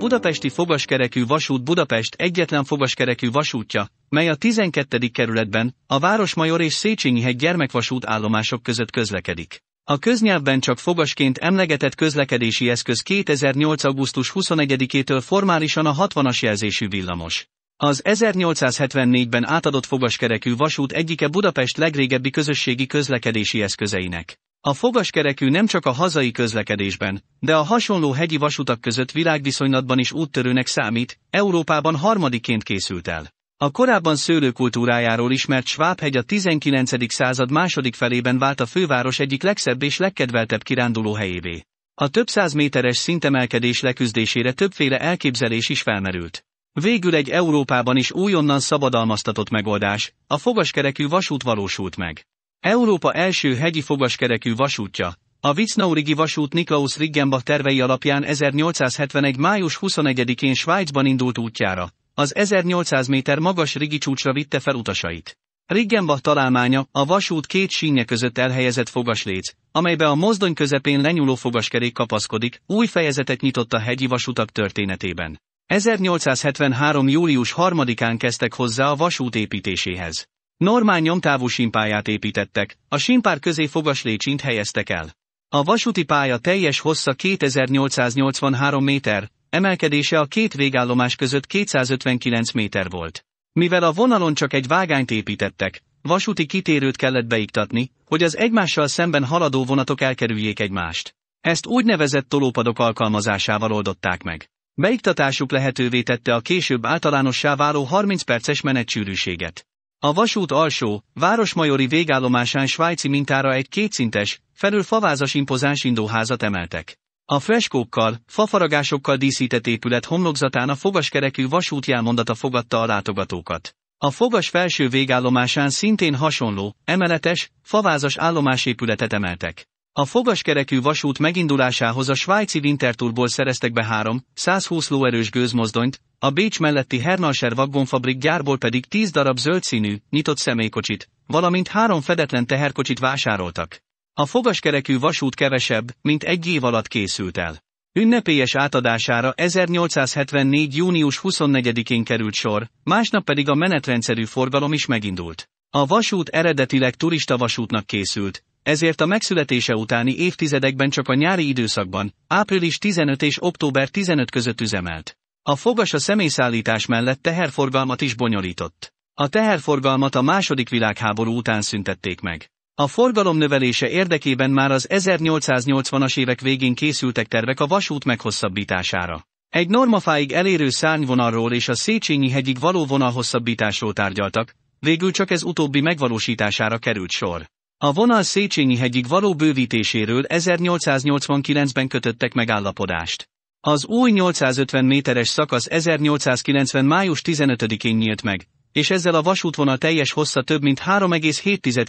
budapesti fogaskerekű vasút Budapest egyetlen fogaskerekű vasútja, mely a 12. kerületben, a Városmajor és Széchenyi hegy gyermekvasút állomások között közlekedik. A köznyelvben csak fogasként emlegetett közlekedési eszköz 2008. augusztus 21-től formálisan a 60-as jelzésű villamos. Az 1874-ben átadott fogaskerekű vasút egyike Budapest legrégebbi közösségi közlekedési eszközeinek. A fogaskerekű nem csak a hazai közlekedésben, de a hasonló hegyi vasutak között világviszonylatban is úttörőnek számít, Európában harmadiként készült el. A korábban szőlőkultúrájáról ismert Schwabhegy a 19. század második felében vált a főváros egyik legszebb és legkedveltebb kiránduló helyévé. A több száz méteres szintemelkedés leküzdésére többféle elképzelés is felmerült. Végül egy Európában is újonnan szabadalmaztatott megoldás, a fogaskerekű vasút valósult meg. Európa első hegyi fogaskerekű vasútja. A Vicnaurigi vasút Niklaus Riggenbach tervei alapján 1871. május 21-én Svájcban indult útjára. Az 1800 méter magas Rigi csúcsra vitte fel utasait. Riggenbach találmánya a vasút két sínje között elhelyezett fogasléc, amelybe a mozdony közepén lenyúló fogaskerék kapaszkodik, új fejezetet nyitott a hegyi vasutak történetében. 1873. július 3-án kezdtek hozzá a vasút építéséhez. Normál nyomtávú simpáját építettek, a simpár közé fogaslécsint helyeztek el. A vasúti pálya teljes hossza 2883 méter, emelkedése a két végállomás között 259 méter volt. Mivel a vonalon csak egy vágányt építettek, vasúti kitérőt kellett beiktatni, hogy az egymással szemben haladó vonatok elkerüljék egymást. Ezt úgynevezett tolópadok alkalmazásával oldották meg. Beiktatásuk lehetővé tette a később általánossá váló 30 perces menetsűrűséget. A vasút alsó, városmajori végállomásán svájci mintára egy kétszintes, felül favázas impozáns indóházat emeltek. A freskókkal, fafaragásokkal díszített épület homlokzatán a fogaskerekű jelmondata fogadta a látogatókat. A fogas felső végállomásán szintén hasonló, emeletes, favázas állomásépületet emeltek. A fogaskerekű vasút megindulásához a svájci Winterthurból szereztek be három, 120 lóerős gőzmozdonyt, a Bécs melletti Hernalser vagonfabrik gyárból pedig 10 darab zöldszínű, nyitott személykocsit, valamint három fedetlen teherkocsit vásároltak. A fogaskerekű vasút kevesebb, mint egy év alatt készült el. Ünnepélyes átadására 1874. június 24-én került sor, másnap pedig a menetrendszerű forgalom is megindult. A vasút eredetileg turista vasútnak készült, ezért a megszületése utáni évtizedekben csak a nyári időszakban, április 15 és október 15 között üzemelt. A fogas a személyszállítás mellett teherforgalmat is bonyolított. A teherforgalmat a második világháború után szüntették meg. A forgalom növelése érdekében már az 1880-as évek végén készültek tervek a vasút meghosszabbítására. Egy normafáig elérő szárnyvonalról és a Széchenyi hegyig való vonalhosszabbításról tárgyaltak, végül csak ez utóbbi megvalósítására került sor. A vonal Széchenyi hegyig való bővítéséről 1889-ben kötöttek megállapodást. Az új 850 méteres szakasz 1890. május 15-én nyílt meg, és ezzel a vasútvonal teljes hossza több mint 3,7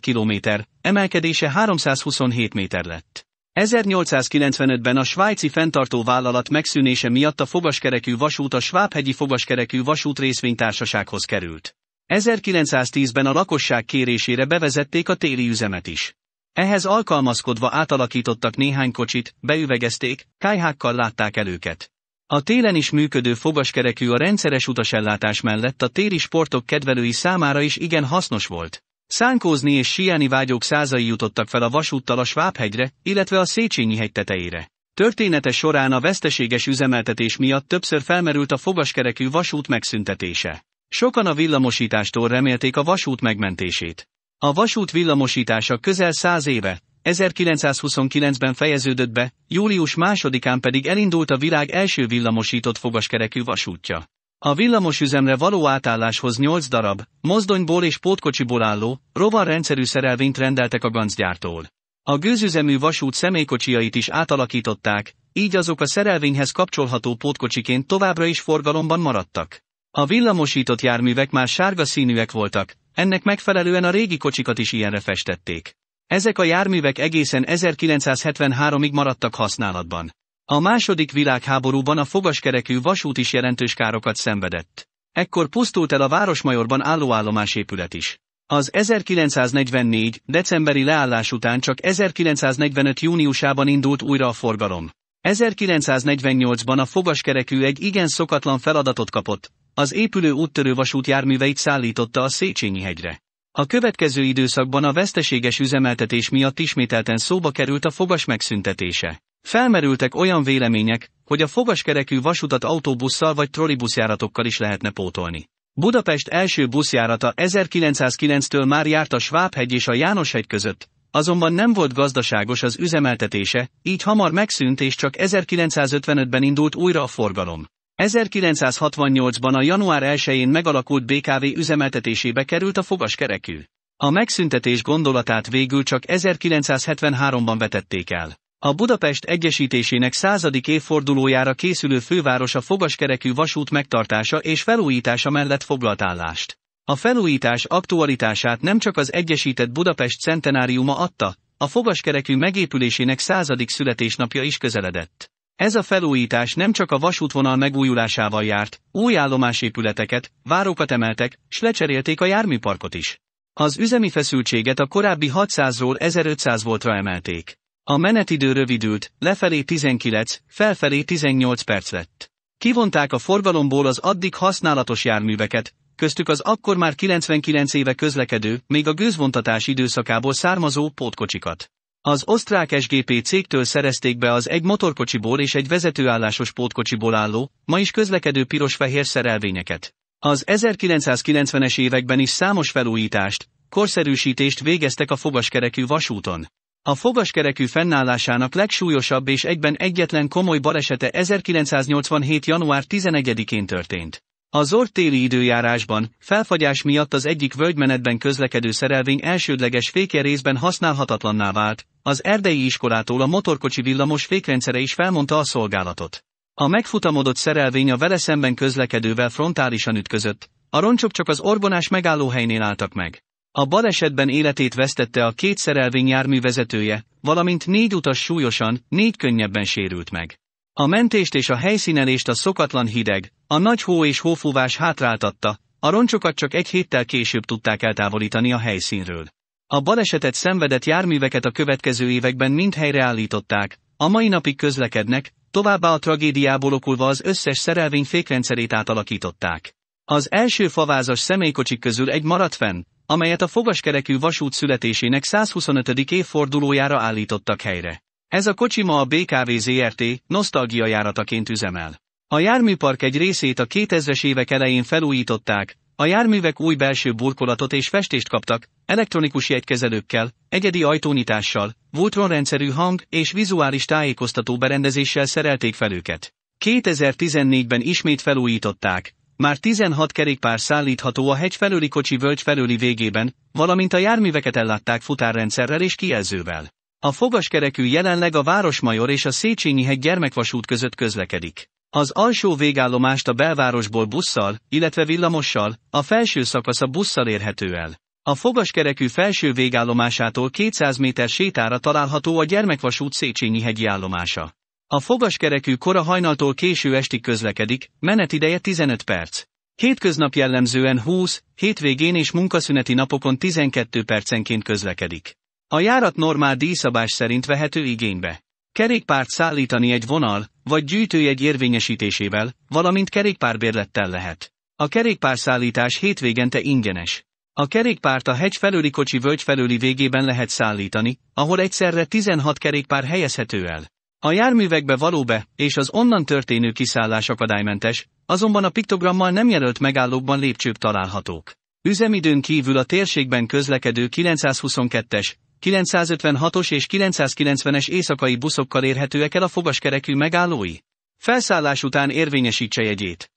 km, emelkedése 327 méter lett. 1895-ben a svájci fenntartó vállalat megszűnése miatt a fogaskerekű vasút a Svábhegyi Fogaskerekű Vasút részvénytársasághoz került. 1910-ben a lakosság kérésére bevezették a téli üzemet is. Ehhez alkalmazkodva átalakítottak néhány kocsit, beüvegezték, kájhákkal látták el őket. A télen is működő fogaskerekű a rendszeres utasellátás mellett a téri sportok kedvelői számára is igen hasznos volt. Szánkózni és siáni vágyók százai jutottak fel a vasúttal a Svábhegyre, illetve a Széchenyi hegy tetejére. Története során a veszteséges üzemeltetés miatt többször felmerült a fogaskerekű vasút megszüntetése. Sokan a villamosítástól remélték a vasút megmentését. A vasút villamosítása közel száz éve, 1929-ben fejeződött be, július másodikán pedig elindult a világ első villamosított fogaskerekű vasútja. A villamosüzemre való átálláshoz 8 darab, mozdonyból és pótkocsiból álló, rovarrendszerű szerelvényt rendeltek a gancgyártól. A gőzüzemű vasút személykocsiait is átalakították, így azok a szerelvényhez kapcsolható pótkocsiként továbbra is forgalomban maradtak. A villamosított járművek már sárga színűek voltak, ennek megfelelően a régi kocsikat is ilyenre festették. Ezek a járművek egészen 1973-ig maradtak használatban. A második világháborúban a fogaskerekű vasút is jelentős károkat szenvedett. Ekkor pusztult el a Városmajorban álló állomásépület is. Az 1944. decemberi leállás után csak 1945. júniusában indult újra a forgalom. 1948-ban a fogaskerekű egy igen szokatlan feladatot kapott, az épülő vasút járműveit szállította a Széchenyi hegyre. A következő időszakban a veszteséges üzemeltetés miatt ismételten szóba került a fogas megszüntetése. Felmerültek olyan vélemények, hogy a fogaskerekű vasutat autóbusszal vagy trollibuszjáratokkal is lehetne pótolni. Budapest első buszjárata 1909-től már járt a Svábhegy és a Jánoshegy között, azonban nem volt gazdaságos az üzemeltetése, így hamar megszűnt és csak 1955-ben indult újra a forgalom. 1968-ban a január 1-én megalakult BKV üzemeltetésébe került a fogaskerekű. A megszüntetés gondolatát végül csak 1973-ban vetették el. A Budapest Egyesítésének századik évfordulójára készülő főváros a fogaskerekű vasút megtartása és felújítása mellett foglalt állást. A felújítás aktualitását nem csak az Egyesített Budapest centenáriuma adta, a fogaskerekű megépülésének századik születésnapja is közeledett. Ez a felújítás nem csak a vasútvonal megújulásával járt, új állomásépületeket, várokat emeltek, s lecserélték a járműparkot is. Az üzemi feszültséget a korábbi 600-ról 1500 voltra emelték. A menetidő rövidült, lefelé 19, felfelé 18 perc lett. Kivonták a forgalomból az addig használatos járműveket, köztük az akkor már 99 éve közlekedő, még a gőzvontatás időszakából származó pótkocsikat. Az osztrák SGP cégtől szerezték be az egy motorkocsiból és egy vezetőállásos pótkocsiból álló, ma is közlekedő piros-fehér szerelvényeket. Az 1990-es években is számos felújítást, korszerűsítést végeztek a fogaskerekű vasúton. A fogaskerekű fennállásának legsúlyosabb és egyben egyetlen komoly balesete 1987. január 11-én történt. Az zord téli időjárásban, felfagyás miatt az egyik völgymenetben közlekedő szerelvény elsődleges fékje részben használhatatlanná vált, az erdei iskolától a motorkocsi villamos fékrendszere is felmondta a szolgálatot. A megfutamodott szerelvény a vele szemben közlekedővel frontálisan ütközött, a roncsok csak az orgonás megállóhelynél álltak meg. A balesetben életét vesztette a két szerelvény járművezetője, valamint négy utas súlyosan, négy könnyebben sérült meg. A mentést és a helyszínelést a szokatlan hideg, a nagy hó és hófúvás hátráltatta, a roncsokat csak egy héttel később tudták eltávolítani a helyszínről. A balesetet szenvedett járműveket a következő években mind helyreállították, a mai napig közlekednek, továbbá a tragédiából okulva az összes szerelvény fékrendszerét átalakították. Az első favázas személykocsik közül egy maradt fenn, amelyet a fogaskerekű vasút születésének 125. évfordulójára állítottak helyre. Ez a kocsi ma a BKV ZRT nosztalgia járataként üzemel. A járműpark egy részét a 2000-es évek elején felújították, a járművek új belső burkolatot és festést kaptak, elektronikus jegykezelőkkel, egyedi ajtónyitással, Voltron rendszerű hang és vizuális tájékoztató berendezéssel szerelték fel őket. 2014-ben ismét felújították, már 16 kerékpár szállítható a hegy felőli kocsi völgy felőli végében, valamint a járműveket ellátták futárrendszerrel és kijelzővel. A fogaskerekű jelenleg a Városmajor és a Széchenyi hegy gyermekvasút között közlekedik. Az alsó végállomást a belvárosból busszal, illetve villamossal, a felső szakasz a busszal érhető el. A fogaskerekű felső végállomásától 200 méter sétára található a gyermekvasút Széchenyi hegyi állomása. A fogaskerekű kora hajnaltól késő estig közlekedik, menetideje 15 perc. Hétköznap jellemzően 20, hétvégén és munkaszüneti napokon 12 percenként közlekedik. A járat normál díszabás szerint vehető igénybe. Kerékpárt szállítani egy vonal, vagy gyűjtőjegy érvényesítésével, valamint kerékpárbérlettel lehet. A kerékpárszállítás hétvégente ingyenes. A kerékpárt a hegy felőli kocsi völgy felőli végében lehet szállítani, ahol egyszerre 16 kerékpár helyezhető el. A járművekbe való be, és az onnan történő kiszállás akadálymentes, azonban a piktogrammal nem jelölt megállókban lépcsők találhatók. Üzemidőn kívül a térségben közlekedő 922-es, 956-os és 990-es éjszakai buszokkal érhetőek el a fogaskerekű megállói. Felszállás után érvényesítse jegyét.